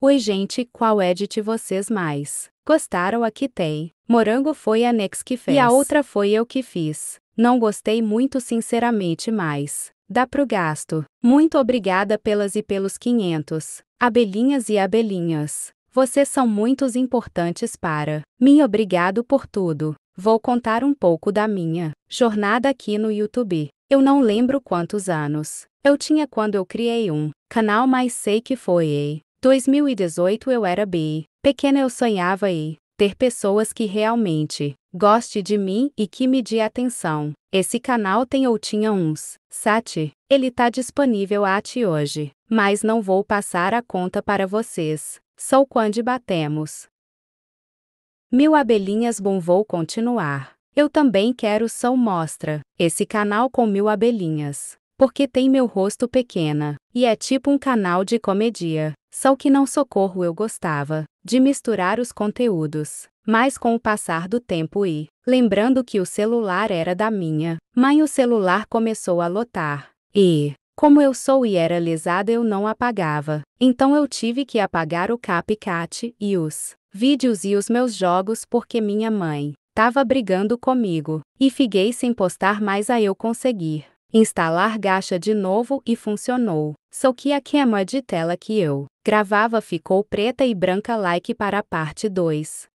Oi gente, qual é edit vocês mais gostaram aqui tem? Morango foi a Nex que fez e a outra foi eu que fiz. Não gostei muito sinceramente mas dá pro gasto. Muito obrigada pelas e pelos 500. Abelhinhas e abelhinhas. Vocês são muito importantes para mim. Obrigado por tudo. Vou contar um pouco da minha jornada aqui no YouTube. Eu não lembro quantos anos eu tinha quando eu criei um canal, mas sei que foi em 2018 eu era bi. Pequena eu sonhava em ter pessoas que realmente goste de mim e que me dê atenção. Esse canal tem ou tinha uns sete. Ele tá disponível a ti hoje, mas não vou passar a conta para vocês. Sou quando batemos Mil abelhinhas bom vou continuar. Eu também quero são mostra. Esse canal com mil abelhinhas. Porque tem meu rosto pequena. E é tipo um canal de comédia. Só que não socorro eu gostava. De misturar os conteúdos. Mas com o passar do tempo e, lembrando que o celular era da minha, mãe o celular começou a lotar. E, como eu sou e era lesada eu não apagava, então eu tive que apagar o CapCat e os vídeos e os meus jogos porque minha mãe tava brigando comigo, e fiquei sem postar mais a eu conseguir instalar gacha de novo e funcionou. Só que a queima de tela que eu gravava ficou preta e branca like para a parte 2.